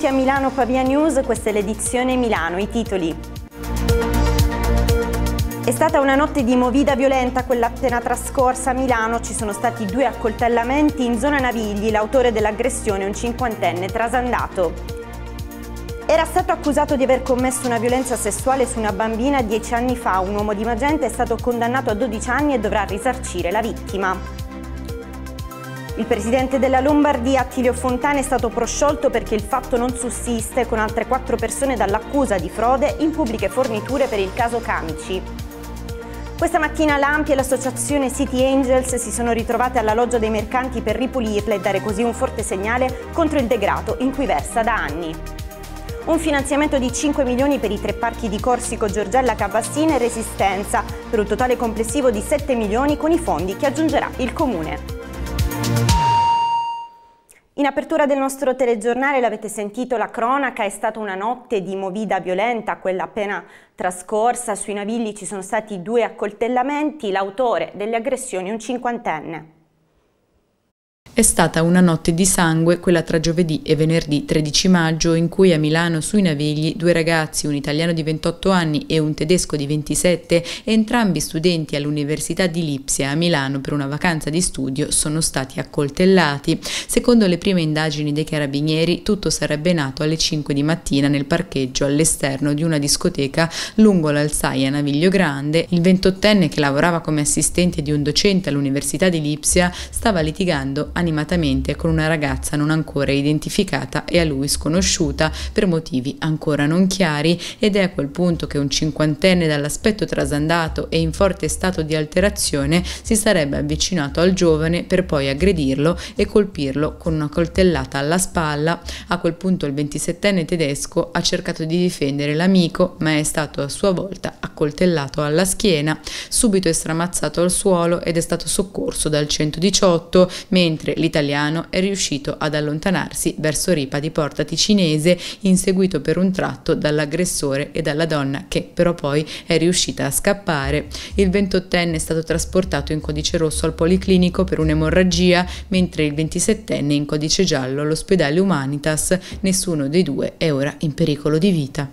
Benvenuti a Milano Pavia News, questa è l'edizione Milano, i titoli. È stata una notte di movida violenta quella appena trascorsa a Milano, ci sono stati due accoltellamenti in zona Navigli, l'autore dell'aggressione un cinquantenne trasandato. Era stato accusato di aver commesso una violenza sessuale su una bambina dieci anni fa, un uomo di Magenta è stato condannato a 12 anni e dovrà risarcire la vittima. Il presidente della Lombardia Attilio Fontana è stato prosciolto perché il fatto non sussiste con altre quattro persone dall'accusa di frode in pubbliche forniture per il caso Camici. Questa mattina l'AMPI e l'associazione City Angels si sono ritrovate alla loggia dei mercanti per ripulirla e dare così un forte segnale contro il degrado in cui versa da anni. Un finanziamento di 5 milioni per i tre parchi di Corsico, Giorgella, Cavassina e Resistenza, per un totale complessivo di 7 milioni con i fondi che aggiungerà il Comune. In apertura del nostro telegiornale l'avete sentito, la cronaca è stata una notte di movida violenta, quella appena trascorsa. Sui Navigli ci sono stati due accoltellamenti, l'autore delle aggressioni un cinquantenne. È stata una notte di sangue quella tra giovedì e venerdì 13 maggio in cui a Milano sui Navigli due ragazzi, un italiano di 28 anni e un tedesco di 27, entrambi studenti all'Università di Lipsia a Milano per una vacanza di studio, sono stati accoltellati. Secondo le prime indagini dei carabinieri tutto sarebbe nato alle 5 di mattina nel parcheggio all'esterno di una discoteca lungo l'Alsaia Naviglio Grande. Il 28enne che lavorava come assistente di un docente all'Università di Lipsia stava litigando a animatamente con una ragazza non ancora identificata e a lui sconosciuta per motivi ancora non chiari ed è a quel punto che un cinquantenne dall'aspetto trasandato e in forte stato di alterazione si sarebbe avvicinato al giovane per poi aggredirlo e colpirlo con una coltellata alla spalla. A quel punto il 27enne tedesco ha cercato di difendere l'amico ma è stato a sua volta accoltellato alla schiena, subito è stramazzato al suolo ed è stato soccorso dal 118 mentre mentre l'italiano è riuscito ad allontanarsi verso Ripa di Porta Ticinese, inseguito per un tratto dall'aggressore e dalla donna che però poi è riuscita a scappare. Il 28enne è stato trasportato in codice rosso al policlinico per un'emorragia, mentre il 27enne in codice giallo all'ospedale Humanitas. Nessuno dei due è ora in pericolo di vita.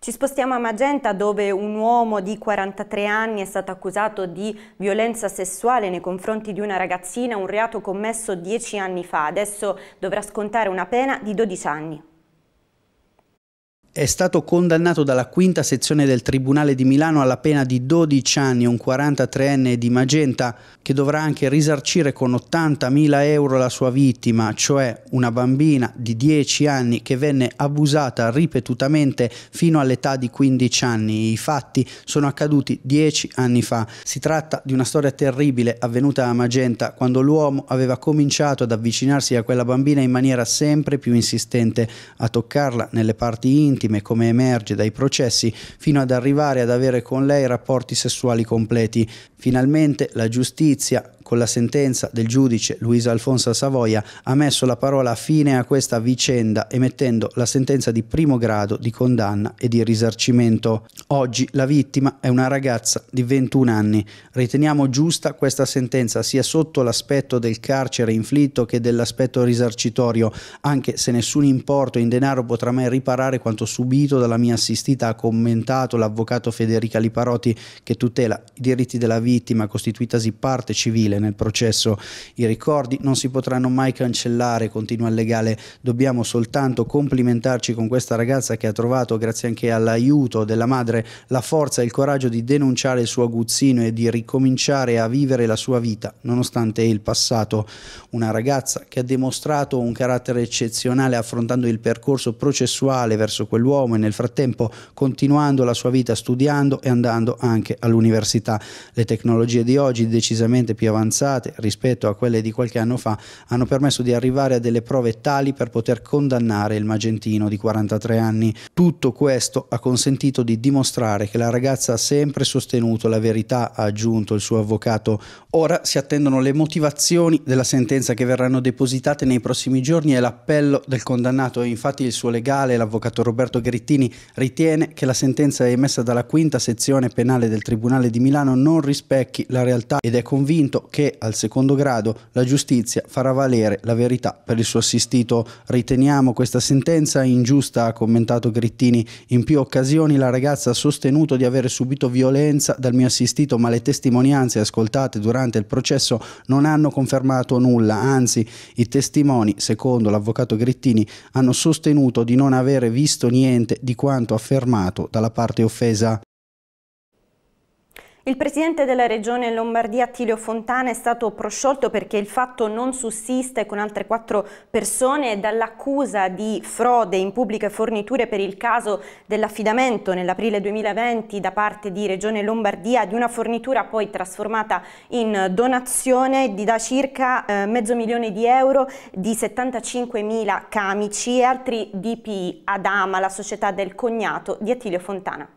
Ci spostiamo a Magenta dove un uomo di 43 anni è stato accusato di violenza sessuale nei confronti di una ragazzina, un reato commesso 10 anni fa. Adesso dovrà scontare una pena di 12 anni è stato condannato dalla quinta sezione del Tribunale di Milano alla pena di 12 anni, un 43enne di Magenta, che dovrà anche risarcire con 80.000 euro la sua vittima, cioè una bambina di 10 anni che venne abusata ripetutamente fino all'età di 15 anni. I fatti sono accaduti 10 anni fa. Si tratta di una storia terribile avvenuta a Magenta quando l'uomo aveva cominciato ad avvicinarsi a quella bambina in maniera sempre più insistente, a toccarla nelle parti intime intime come emerge dai processi fino ad arrivare ad avere con lei rapporti sessuali completi. Finalmente la giustizia, con la sentenza del giudice Luisa Alfonso Savoia, ha messo la parola fine a questa vicenda emettendo la sentenza di primo grado di condanna e di risarcimento. Oggi la vittima è una ragazza di 21 anni. Riteniamo giusta questa sentenza sia sotto l'aspetto del carcere inflitto che dell'aspetto risarcitorio, anche se nessun importo in denaro potrà mai riparare quanto subito dalla mia assistita, ha commentato l'avvocato Federica Liparotti che tutela i diritti della vittima costituitasi parte civile nel processo i ricordi, non si potranno mai cancellare, continua il legale, dobbiamo soltanto complimentarci con questa ragazza che ha trovato, grazie anche all'aiuto della madre, la forza e il coraggio di denunciare il suo aguzzino e di ricominciare a vivere la sua vita, nonostante il passato, una ragazza che ha dimostrato un carattere eccezionale affrontando il percorso processuale verso quell'uomo e nel frattempo continuando la sua vita studiando e andando anche all'università. Le tecnologie di oggi decisamente più avanti avanzate rispetto a quelle di qualche anno fa hanno permesso di arrivare a delle prove tali per poter condannare il magentino di 43 anni. Tutto questo ha consentito di dimostrare che la ragazza ha sempre sostenuto la verità, ha aggiunto il suo avvocato. Ora si attendono le motivazioni della sentenza che verranno depositate nei prossimi giorni e l'appello del condannato. Infatti il suo legale, l'avvocato Roberto Gherettini, ritiene che la sentenza emessa dalla quinta sezione penale del Tribunale di Milano non rispecchi la realtà ed è convinto che che al secondo grado la giustizia farà valere la verità per il suo assistito. Riteniamo questa sentenza ingiusta, ha commentato Grittini. In più occasioni la ragazza ha sostenuto di aver subito violenza dal mio assistito, ma le testimonianze ascoltate durante il processo non hanno confermato nulla, anzi i testimoni, secondo l'avvocato Grittini, hanno sostenuto di non avere visto niente di quanto affermato dalla parte offesa. Il presidente della regione Lombardia Tilio Fontana è stato prosciolto perché il fatto non sussiste con altre quattro persone dall'accusa di frode in pubbliche forniture per il caso dell'affidamento nell'aprile 2020 da parte di Regione Lombardia di una fornitura poi trasformata in donazione di da circa eh, mezzo milione di euro di 75 mila camici e altri DPI ad Ama, la società del cognato di Attilio Fontana.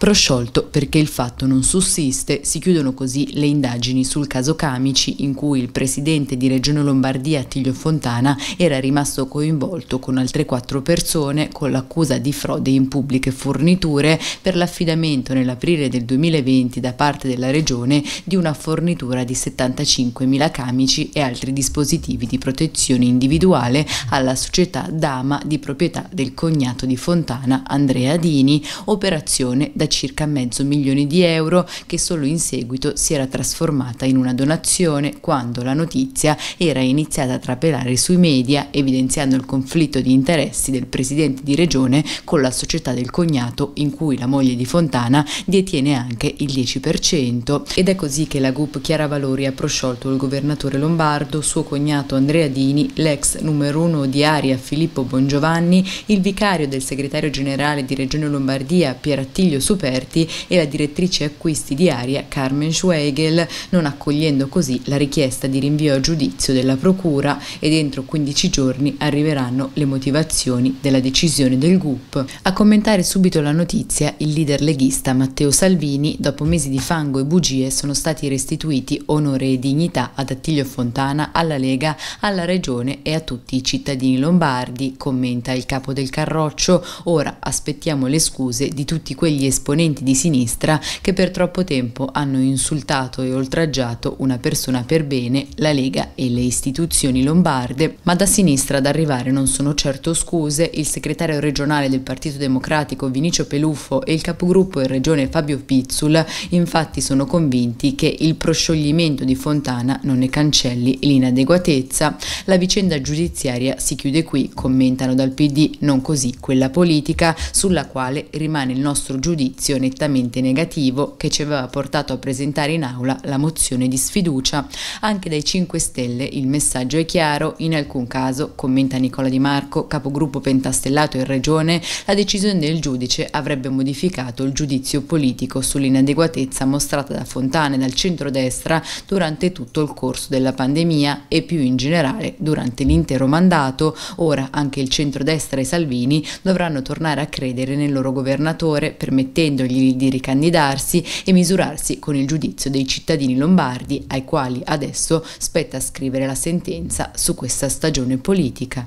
Prosciolto perché il fatto non sussiste, si chiudono così le indagini sul caso Camici in cui il presidente di Regione Lombardia Attilio Fontana era rimasto coinvolto con altre quattro persone con l'accusa di frode in pubbliche forniture per l'affidamento nell'aprile del 2020 da parte della Regione di una fornitura di 75.000 camici e altri dispositivi di protezione individuale alla società Dama di proprietà del cognato di Fontana Andrea Dini, operazione da circa mezzo milione di euro che solo in seguito si era trasformata in una donazione quando la notizia era iniziata a trapelare sui media evidenziando il conflitto di interessi del presidente di regione con la società del cognato in cui la moglie di Fontana detiene anche il 10% ed è così che la GUP Chiara Valori ha prosciolto il governatore lombardo, suo cognato Andrea Dini, l'ex numero uno di Aria Filippo Bongiovanni, il vicario del segretario generale di Regione Lombardia Pier Attilio Perti e la direttrice acquisti di Aria Carmen Schweigel, non accogliendo così la richiesta di rinvio a giudizio della Procura ed entro 15 giorni arriveranno le motivazioni della decisione del GUP. A commentare subito la notizia il leader leghista Matteo Salvini, dopo mesi di fango e bugie sono stati restituiti onore e dignità ad Attilio Fontana, alla Lega, alla Regione e a tutti i cittadini lombardi, commenta il capo del Carroccio, ora aspettiamo le scuse di tutti quegli esponenti esponenti di sinistra che per troppo tempo hanno insultato e oltraggiato una persona per bene, la Lega e le istituzioni lombarde, ma da sinistra ad arrivare non sono certo scuse il segretario regionale del Partito Democratico Vinicio Peluffo e il capogruppo in regione Fabio Pizzul infatti sono convinti che il proscioglimento di Fontana non ne cancelli l'inadeguatezza. La vicenda giudiziaria si chiude qui, commentano dal PD, non così quella politica sulla quale rimane il nostro giudizio giudizio nettamente negativo che ci aveva portato a presentare in aula la mozione di sfiducia. Anche dai 5 Stelle il messaggio è chiaro, in alcun caso, commenta Nicola Di Marco, capogruppo pentastellato in regione, la decisione del giudice avrebbe modificato il giudizio politico sull'inadeguatezza mostrata da Fontane dal centrodestra durante tutto il corso della pandemia e più in generale durante l'intero mandato. Ora anche il centrodestra e Salvini dovranno tornare a credere nel loro governatore permettendo chiedendogli di ricandidarsi e misurarsi con il giudizio dei cittadini lombardi ai quali adesso spetta scrivere la sentenza su questa stagione politica.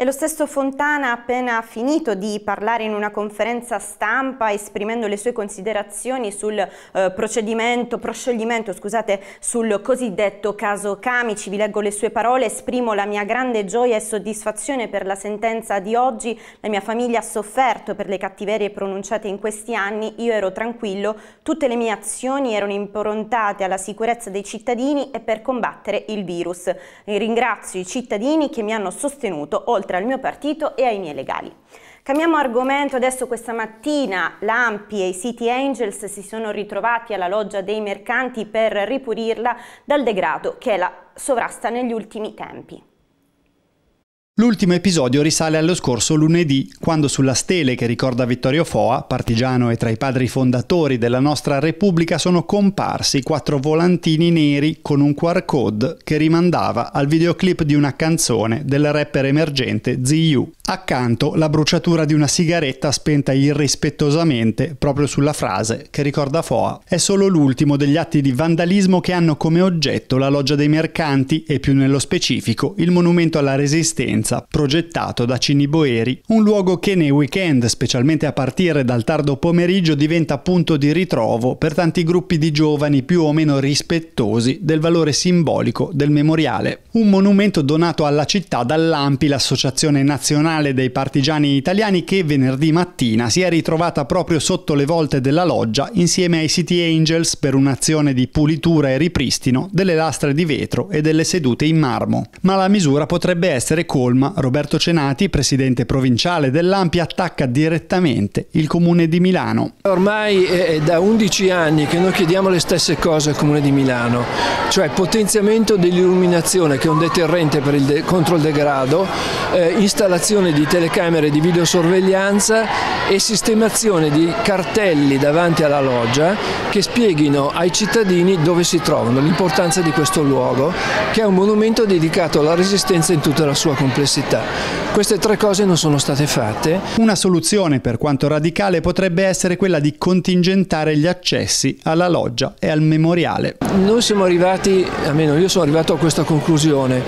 E lo stesso Fontana ha appena finito di parlare in una conferenza stampa esprimendo le sue considerazioni sul eh, procedimento, proscioglimento, scusate, sul cosiddetto caso Camici. Vi leggo le sue parole, esprimo la mia grande gioia e soddisfazione per la sentenza di oggi. La mia famiglia ha sofferto per le cattiverie pronunciate in questi anni, io ero tranquillo, tutte le mie azioni erano improntate alla sicurezza dei cittadini e per combattere il virus. E ringrazio i cittadini che mi hanno sostenuto oltre oltre al mio partito e ai miei legali. Cambiamo argomento, adesso questa mattina l'AMPI e i City Angels si sono ritrovati alla loggia dei mercanti per ripulirla dal degrado che la sovrasta negli ultimi tempi. L'ultimo episodio risale allo scorso lunedì, quando sulla stele che ricorda Vittorio Foa, partigiano e tra i padri fondatori della nostra Repubblica, sono comparsi quattro volantini neri con un QR code che rimandava al videoclip di una canzone del rapper emergente ZU. Accanto la bruciatura di una sigaretta spenta irrispettosamente proprio sulla frase che ricorda Foa. È solo l'ultimo degli atti di vandalismo che hanno come oggetto la loggia dei mercanti e più nello specifico il monumento alla resistenza Brianza, progettato da Ciniboeri, un luogo che nei weekend, specialmente a partire dal tardo pomeriggio, diventa punto di ritrovo per tanti gruppi di giovani più o meno rispettosi del valore simbolico del memoriale. Un monumento donato alla città dall'AMPI, l'Associazione Nazionale dei Partigiani Italiani, che venerdì mattina si è ritrovata proprio sotto le volte della loggia insieme ai City Angels per un'azione di pulitura e ripristino delle lastre di vetro e delle sedute in marmo. Ma la misura potrebbe essere colma calma, Roberto Cenati, presidente provinciale dell'Ampi, attacca direttamente il Comune di Milano. Ormai è da 11 anni che noi chiediamo le stesse cose al Comune di Milano, cioè potenziamento dell'illuminazione che è un deterrente il contro il degrado, eh, installazione di telecamere di videosorveglianza e sistemazione di cartelli davanti alla loggia che spieghino ai cittadini dove si trovano, l'importanza di questo luogo che è un monumento dedicato alla resistenza in tutta la sua complessità complessità. Queste tre cose non sono state fatte. Una soluzione per quanto radicale potrebbe essere quella di contingentare gli accessi alla loggia e al memoriale. Noi siamo arrivati, almeno io sono arrivato a questa conclusione,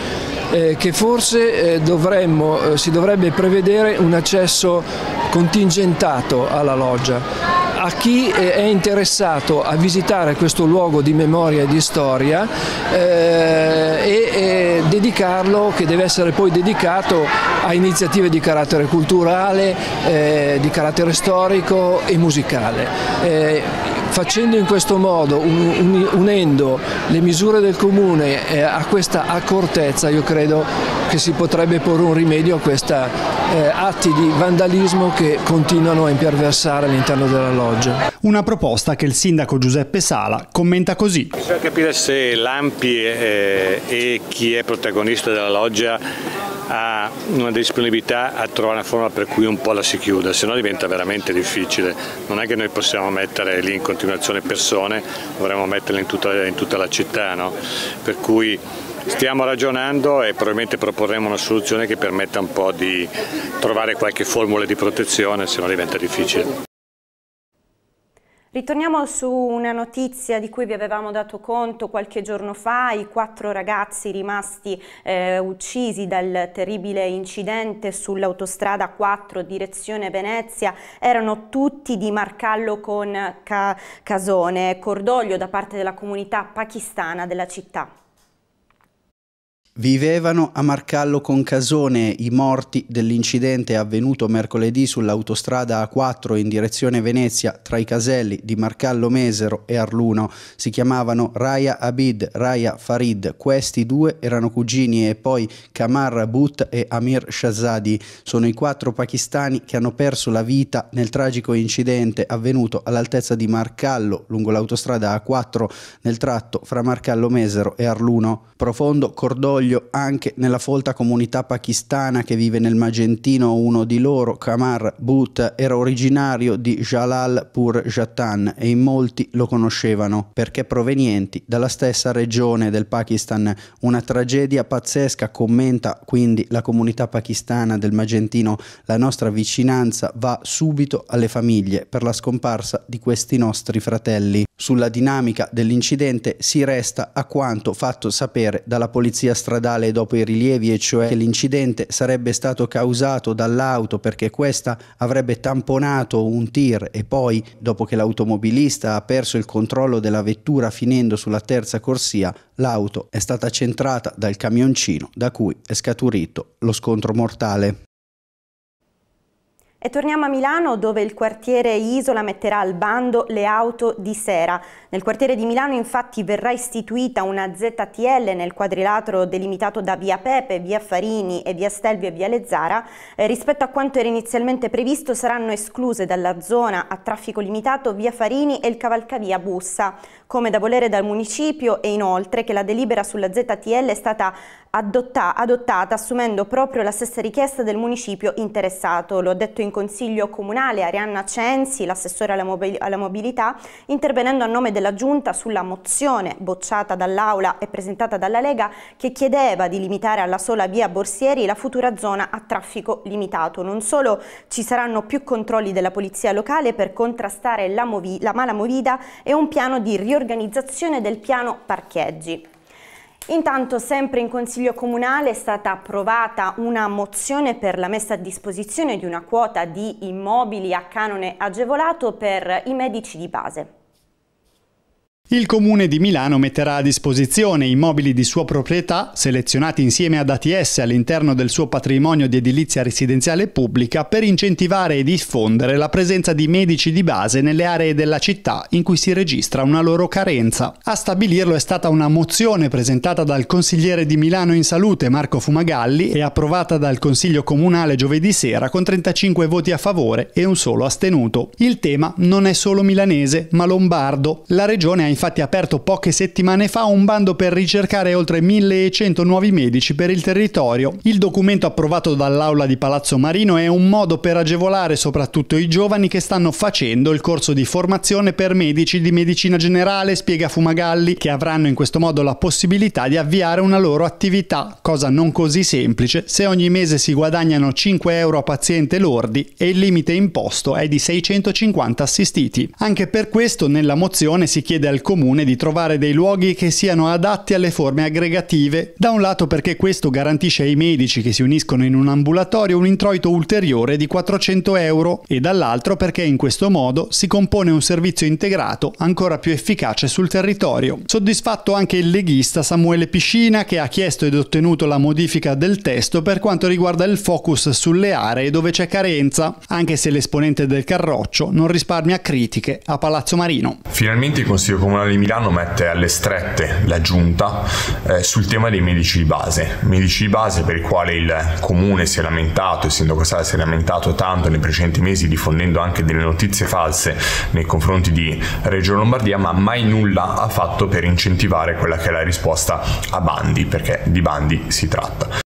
eh, che forse eh, dovremmo, eh, si dovrebbe prevedere un accesso contingentato alla loggia a chi eh, è interessato a visitare questo luogo di memoria e di storia eh, e dedicarlo, che deve essere poi dedicato a iniziative di carattere culturale, eh, di carattere storico e musicale. Facendo in questo modo, unendo le misure del Comune eh, a questa accortezza, io credo che si potrebbe porre un rimedio a questi eh, atti di vandalismo che continuano a imperversare all'interno della loggia. Una proposta che il sindaco Giuseppe Sala commenta così. Bisogna capire se l'AMPI eh, e chi è protagonista della loggia ha una disponibilità a trovare una forma per cui un po' la si chiuda, se no diventa veramente difficile. Non è che noi possiamo mettere lì in continuazione persone, dovremmo metterle in tutta, in tutta la città, no? per cui stiamo ragionando e probabilmente proporremo una soluzione che permetta un po' di trovare qualche formula di protezione, se no diventa difficile. Ritorniamo su una notizia di cui vi avevamo dato conto qualche giorno fa, i quattro ragazzi rimasti eh, uccisi dal terribile incidente sull'autostrada 4 direzione Venezia erano tutti di Marcallo con Ca Casone, cordoglio da parte della comunità pakistana della città. Vivevano a Marcallo con Casone i morti dell'incidente avvenuto mercoledì sull'autostrada A4 in direzione Venezia tra i caselli di Marcallo Mesero e Arluno. Si chiamavano Raya Abid, Raya Farid. Questi due erano cugini e poi Kamar But e Amir Shazadi. Sono i quattro pakistani che hanno perso la vita nel tragico incidente avvenuto all'altezza di Marcallo lungo l'autostrada A4 nel tratto fra Marcallo Mesero e Arluno. Profondo cordoglio cordoglio anche nella folta comunità pakistana che vive nel Magentino. Uno di loro, Kamar Bhut, era originario di Jalalpur Jatan e in molti lo conoscevano perché provenienti dalla stessa regione del Pakistan. Una tragedia pazzesca, commenta quindi la comunità pakistana del Magentino. La nostra vicinanza va subito alle famiglie per la scomparsa di questi nostri fratelli. Sulla dinamica dell'incidente si resta a quanto fatto sapere dalla polizia stradale dopo i rilievi, e cioè che l'incidente sarebbe stato causato dall'auto perché questa avrebbe tamponato un tir e poi, dopo che l'automobilista ha perso il controllo della vettura finendo sulla terza corsia, l'auto è stata centrata dal camioncino da cui è scaturito lo scontro mortale. E torniamo a Milano dove il quartiere Isola metterà al bando le auto di sera. Nel quartiere di Milano infatti verrà istituita una ZTL nel quadrilatero delimitato da via Pepe, via Farini e via Stelvio e via Lezzara. Eh, rispetto a quanto era inizialmente previsto saranno escluse dalla zona a traffico limitato via Farini e il cavalcavia Bussa, come da volere dal municipio e inoltre che la delibera sulla ZTL è stata adotta, adottata assumendo proprio la stessa richiesta del municipio interessato. Lo ha detto in consiglio comunale Arianna Censi, l'assessore alla, mobil alla mobilità, intervenendo a nome della Giunta sulla mozione bocciata dall'Aula e presentata dalla Lega che chiedeva di limitare alla sola via Borsieri la futura zona a traffico limitato. Non solo ci saranno più controlli della polizia locale per contrastare la, la mala movida e un piano di riorganizzazione del piano parcheggi. Intanto sempre in Consiglio Comunale è stata approvata una mozione per la messa a disposizione di una quota di immobili a canone agevolato per i medici di base. Il Comune di Milano metterà a disposizione i mobili di sua proprietà, selezionati insieme ad ATS all'interno del suo patrimonio di edilizia residenziale pubblica, per incentivare e diffondere la presenza di medici di base nelle aree della città in cui si registra una loro carenza. A stabilirlo è stata una mozione presentata dal consigliere di Milano in Salute Marco Fumagalli e approvata dal Consiglio Comunale giovedì sera con 35 voti a favore e un solo astenuto. Il tema non è solo milanese, ma lombardo. La regione ha infatti aperto poche settimane fa un bando per ricercare oltre 1100 nuovi medici per il territorio. Il documento approvato dall'aula di Palazzo Marino è un modo per agevolare soprattutto i giovani che stanno facendo il corso di formazione per medici di medicina generale, spiega Fumagalli, che avranno in questo modo la possibilità di avviare una loro attività, cosa non così semplice se ogni mese si guadagnano 5 euro a paziente lordi e il limite imposto è di 650 assistiti. Anche per questo nella mozione si chiede al comune di trovare dei luoghi che siano adatti alle forme aggregative, da un lato perché questo garantisce ai medici che si uniscono in un ambulatorio un introito ulteriore di 400 euro e dall'altro perché in questo modo si compone un servizio integrato ancora più efficace sul territorio. Soddisfatto anche il leghista Samuele Piscina che ha chiesto ed ottenuto la modifica del testo per quanto riguarda il focus sulle aree dove c'è carenza, anche se l'esponente del Carroccio non risparmia critiche a Palazzo Marino. Finalmente il Consiglio Comunale Comunale di Milano mette alle strette la giunta eh, sul tema dei medici di base, medici di base per i quali il comune si è lamentato, il sindaco Sala si è lamentato tanto nei precedenti mesi diffondendo anche delle notizie false nei confronti di Regione Lombardia, ma mai nulla ha fatto per incentivare quella che è la risposta a bandi, perché di bandi si tratta.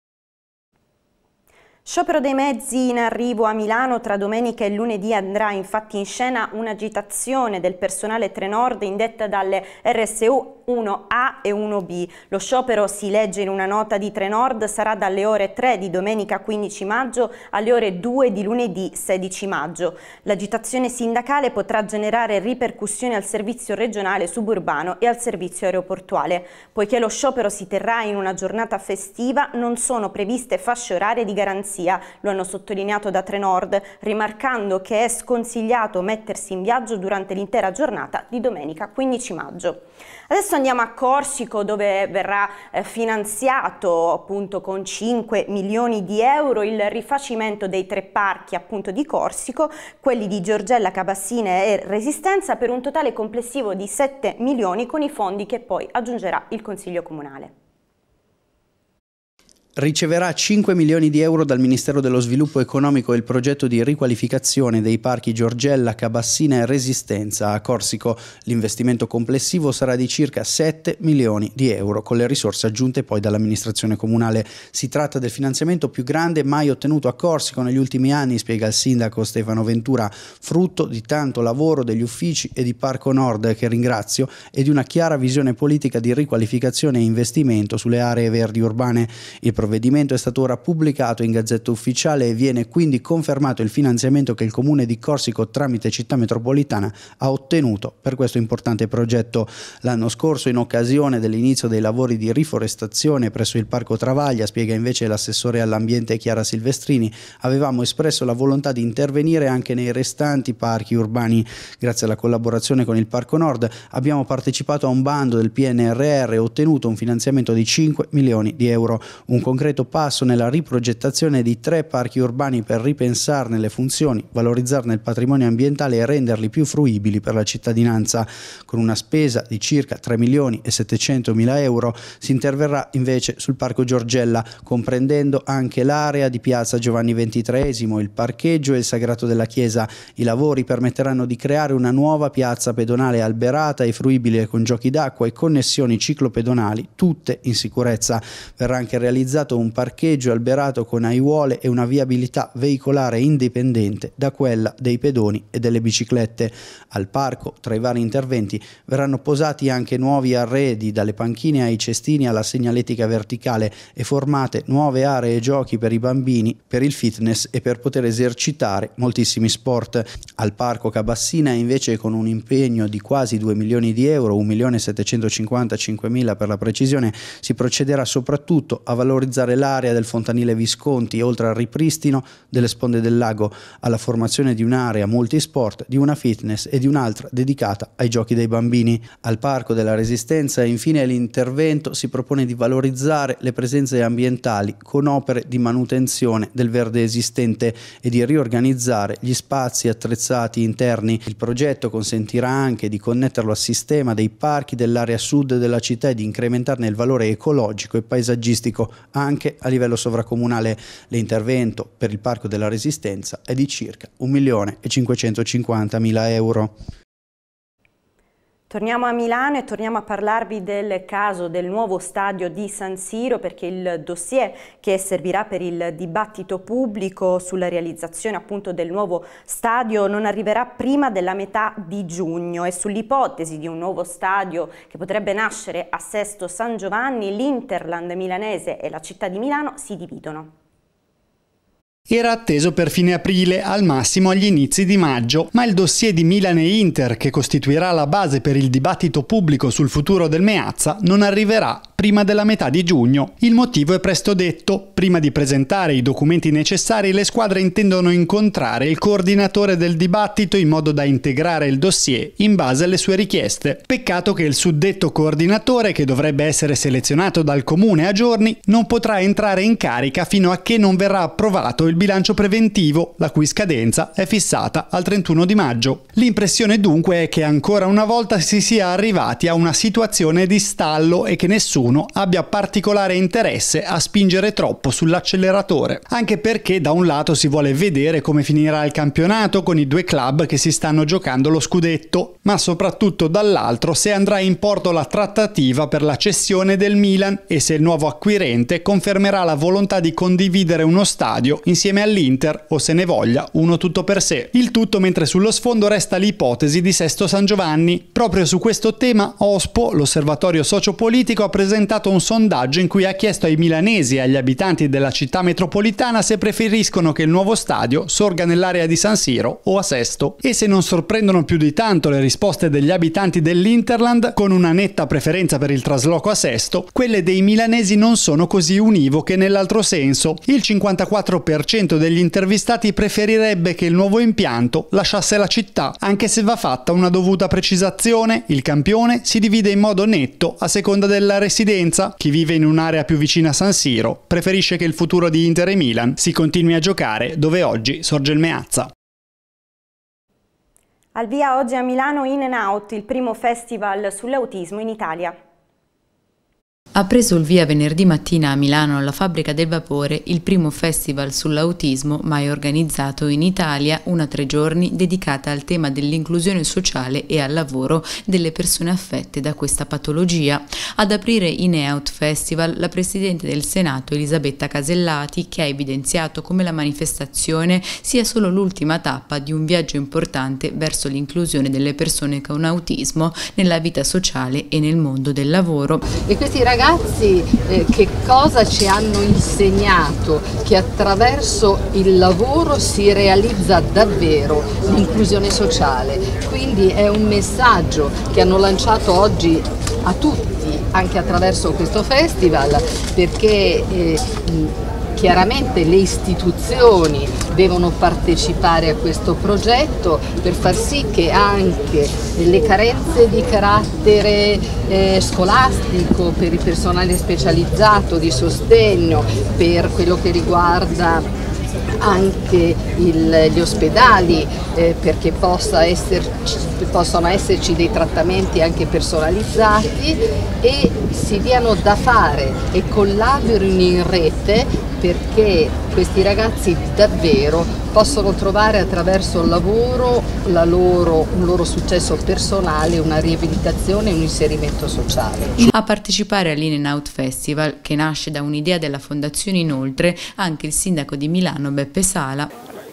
Sciopero dei mezzi in arrivo a Milano tra domenica e lunedì andrà infatti in scena un'agitazione del personale Trenord indetta dalle RSU 1A e 1B. Lo sciopero, si legge in una nota di Trenord, sarà dalle ore 3 di domenica 15 maggio alle ore 2 di lunedì 16 maggio. L'agitazione sindacale potrà generare ripercussioni al servizio regionale suburbano e al servizio aeroportuale. Poiché lo sciopero si terrà in una giornata festiva, non sono previste fasce orarie di garanzia garanzia, lo hanno sottolineato da Trenord, rimarcando che è sconsigliato mettersi in viaggio durante l'intera giornata di domenica 15 maggio. Adesso andiamo a Corsico dove verrà eh, finanziato appunto con 5 milioni di euro il rifacimento dei tre parchi appunto di Corsico, quelli di Giorgella Cabassine e Resistenza per un totale complessivo di 7 milioni con i fondi che poi aggiungerà il Consiglio Comunale riceverà 5 milioni di euro dal Ministero dello Sviluppo Economico il progetto di riqualificazione dei parchi Giorgella, Cabassina e Resistenza a Corsico. L'investimento complessivo sarà di circa 7 milioni di euro, con le risorse aggiunte poi dall'amministrazione comunale. Si tratta del finanziamento più grande mai ottenuto a Corsico negli ultimi anni, spiega il sindaco Stefano Ventura, frutto di tanto lavoro degli uffici e di Parco Nord, che ringrazio, e di una chiara visione politica di riqualificazione e investimento sulle aree verdi urbane. Il provvedimento è stato ora pubblicato in Gazzetta Ufficiale e viene quindi confermato il finanziamento che il Comune di Corsico tramite Città Metropolitana ha ottenuto per questo importante progetto. L'anno scorso, in occasione dell'inizio dei lavori di riforestazione presso il Parco Travaglia, spiega invece l'assessore all'ambiente Chiara Silvestrini, avevamo espresso la volontà di intervenire anche nei restanti parchi urbani. Grazie alla collaborazione con il Parco Nord abbiamo partecipato a un bando del PNRR e ottenuto un finanziamento di 5 milioni di euro. Un concreto passo nella riprogettazione di tre parchi urbani per ripensarne le funzioni, valorizzarne il patrimonio ambientale e renderli più fruibili per la cittadinanza. Con una spesa di circa 3 milioni e 700 mila euro si interverrà invece sul Parco Giorgella, comprendendo anche l'area di Piazza Giovanni XXIII, il parcheggio e il Sagrato della Chiesa. I lavori permetteranno di creare una nuova piazza pedonale alberata e fruibile con giochi d'acqua e connessioni ciclopedonali, tutte in sicurezza. Verrà anche realizzata realizzato un parcheggio alberato con aiuole e una viabilità veicolare indipendente da quella dei pedoni e delle biciclette. Al parco, tra i vari interventi, verranno posati anche nuovi arredi, dalle panchine ai cestini alla segnaletica verticale e formate nuove aree e giochi per i bambini, per il fitness e per poter esercitare moltissimi sport. Al parco Cabassina invece con un impegno di quasi 2 milioni di euro, 1.755.000 per la precisione, si procederà soprattutto a valorizzare valorizzare l'area del fontanile Visconti, oltre al ripristino delle sponde del lago, alla formazione di un'area multisport, di una fitness e di un'altra dedicata ai giochi dei bambini. Al Parco della Resistenza, infine, l'intervento si propone di valorizzare le presenze ambientali con opere di manutenzione del verde esistente e di riorganizzare gli spazi attrezzati interni. Il progetto consentirà anche di connetterlo al sistema dei parchi dell'area sud della città e di incrementarne il valore ecologico e paesaggistico, anche anche a livello sovracomunale l'intervento per il Parco della Resistenza è di circa 1.550.000 euro. Torniamo a Milano e torniamo a parlarvi del caso del nuovo stadio di San Siro perché il dossier che servirà per il dibattito pubblico sulla realizzazione appunto del nuovo stadio non arriverà prima della metà di giugno e sull'ipotesi di un nuovo stadio che potrebbe nascere a Sesto San Giovanni l'Interland milanese e la città di Milano si dividono. Era atteso per fine aprile, al massimo agli inizi di maggio, ma il dossier di Milan e Inter, che costituirà la base per il dibattito pubblico sul futuro del Meazza, non arriverà prima della metà di giugno. Il motivo è presto detto, prima di presentare i documenti necessari le squadre intendono incontrare il coordinatore del dibattito in modo da integrare il dossier in base alle sue richieste. Peccato che il suddetto coordinatore, che dovrebbe essere selezionato dal comune a giorni, non potrà entrare in carica fino a che non verrà approvato il bilancio preventivo, la cui scadenza è fissata al 31 di maggio. L'impressione dunque è che ancora una volta si sia arrivati a una situazione di stallo e che nessuno nessuno abbia particolare interesse a spingere troppo sull'acceleratore, anche perché da un lato si vuole vedere come finirà il campionato con i due club che si stanno giocando lo scudetto, ma soprattutto dall'altro se andrà in porto la trattativa per la cessione del Milan e se il nuovo acquirente confermerà la volontà di condividere uno stadio insieme all'Inter o se ne voglia uno tutto per sé. Il tutto mentre sullo sfondo resta l'ipotesi di Sesto San Giovanni. Proprio su questo tema OSPO, l'osservatorio sociopolitico, ha presentato presentato un sondaggio in cui ha chiesto ai milanesi e agli abitanti della città metropolitana se preferiscono che il nuovo stadio sorga nell'area di San Siro o a Sesto e se non sorprendono più di tanto le risposte degli abitanti dell'Interland con una netta preferenza per il trasloco a Sesto, quelle dei milanesi non sono così univoche nell'altro senso. Il 54% degli intervistati preferirebbe che il nuovo impianto lasciasse la città, anche se va fatta una dovuta precisazione, il campione si divide in modo netto a seconda della residenza residenza, chi vive in un'area più vicina a San Siro preferisce che il futuro di Inter e Milan si continui a giocare dove oggi sorge il Meazza. Al via oggi a Milano In and Out, il primo festival sull'autismo in Italia. Ha preso il via venerdì mattina a Milano alla Fabbrica del Vapore il primo festival sull'autismo mai organizzato in Italia, una tre giorni dedicata al tema dell'inclusione sociale e al lavoro delle persone affette da questa patologia. Ad aprire In Out Festival la Presidente del Senato Elisabetta Casellati che ha evidenziato come la manifestazione sia solo l'ultima tappa di un viaggio importante verso l'inclusione delle persone con autismo nella vita sociale e nel mondo del lavoro. E questi ragazzi ragazzi eh, che cosa ci hanno insegnato? Che attraverso il lavoro si realizza davvero l'inclusione sociale. Quindi è un messaggio che hanno lanciato oggi a tutti, anche attraverso questo festival, perché eh, Chiaramente le istituzioni devono partecipare a questo progetto per far sì che anche le carenze di carattere eh, scolastico per il personale specializzato di sostegno, per quello che riguarda anche il, gli ospedali eh, perché possa esserci, possano esserci dei trattamenti anche personalizzati e si diano da fare e collaborino in rete perché questi ragazzi davvero possono trovare attraverso il lavoro la loro, un loro successo personale, una riabilitazione e un inserimento sociale. A partecipare all'In and Out Festival, che nasce da un'idea della Fondazione inoltre, anche il sindaco di Milano Beppe Sala.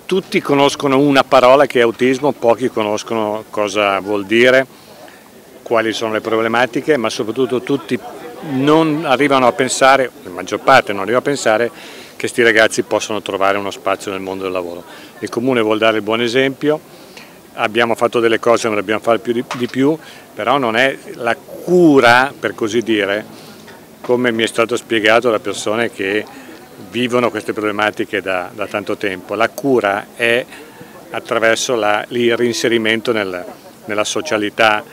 Tutti conoscono una parola che è autismo, pochi conoscono cosa vuol dire, quali sono le problematiche, ma soprattutto tutti non arrivano a pensare, la maggior parte non arriva a pensare, che questi ragazzi possano trovare uno spazio nel mondo del lavoro. Il Comune vuol dare il buon esempio, abbiamo fatto delle cose, non dobbiamo fare più di, di più, però non è la cura, per così dire, come mi è stato spiegato da persone che vivono queste problematiche da, da tanto tempo. La cura è attraverso la, il reinserimento nel, nella socialità,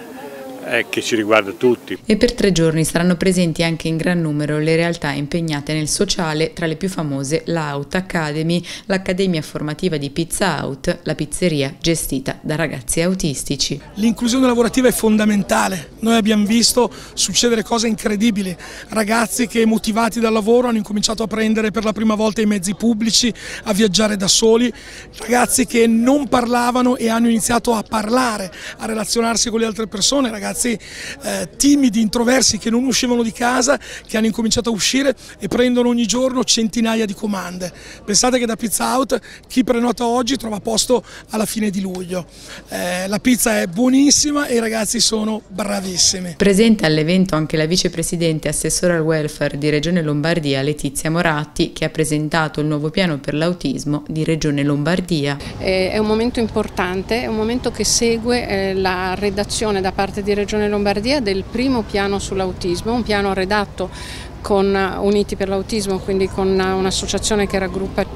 eh, che ci riguarda tutti. E per tre giorni saranno presenti anche in gran numero le realtà impegnate nel sociale, tra le più famose l'Out Academy, l'accademia formativa di Pizza Out, la pizzeria gestita da ragazzi autistici. L'inclusione lavorativa è fondamentale, noi abbiamo visto succedere cose incredibili, ragazzi che motivati dal lavoro hanno incominciato a prendere per la prima volta i mezzi pubblici, a viaggiare da soli, ragazzi che non parlavano e hanno iniziato a parlare, a relazionarsi con le altre persone, ragazzi ragazzi eh, timidi, introversi che non uscivano di casa, che hanno incominciato a uscire e prendono ogni giorno centinaia di comande. Pensate che da Pizza Out chi prenota oggi trova posto alla fine di luglio. Eh, la pizza è buonissima e i ragazzi sono bravissimi. Presente all'evento anche la vicepresidente assessora al welfare di Regione Lombardia Letizia Moratti che ha presentato il nuovo piano per l'autismo di Regione Lombardia. Eh, è un momento importante, è un momento che segue eh, la redazione da parte di Regione Regione Lombardia del primo piano sull'autismo, un piano redatto con eh, Uniti per l'Autismo, quindi con eh, un'associazione che raggruppa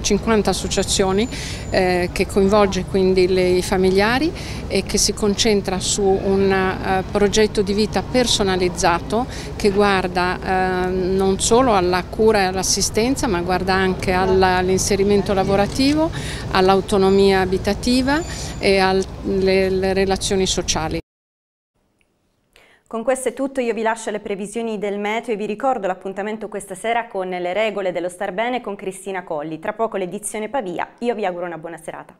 50 associazioni eh, che coinvolge quindi le, i familiari e che si concentra su un uh, progetto di vita personalizzato che guarda uh, non solo alla cura e all'assistenza ma guarda anche all'inserimento lavorativo, all'autonomia abitativa e alle relazioni sociali. Con questo è tutto, io vi lascio le previsioni del meteo e vi ricordo l'appuntamento questa sera con le regole dello star bene con Cristina Colli. Tra poco l'edizione Pavia, io vi auguro una buona serata.